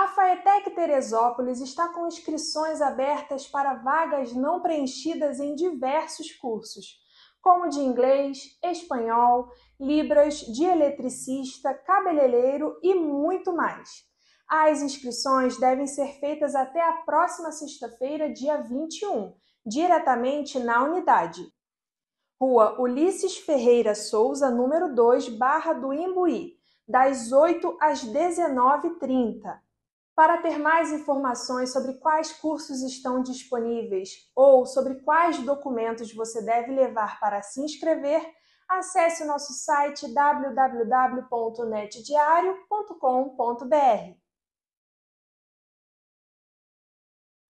A Faetec Teresópolis está com inscrições abertas para vagas não preenchidas em diversos cursos, como de inglês, espanhol, libras, de eletricista, cabeleireiro e muito mais. As inscrições devem ser feitas até a próxima sexta-feira, dia 21, diretamente na unidade. Rua Ulisses Ferreira Souza, número 2, Barra do Imbuí, das 8 às 19h30. Para ter mais informações sobre quais cursos estão disponíveis ou sobre quais documentos você deve levar para se inscrever, acesse nosso site www.netdiario.com.br.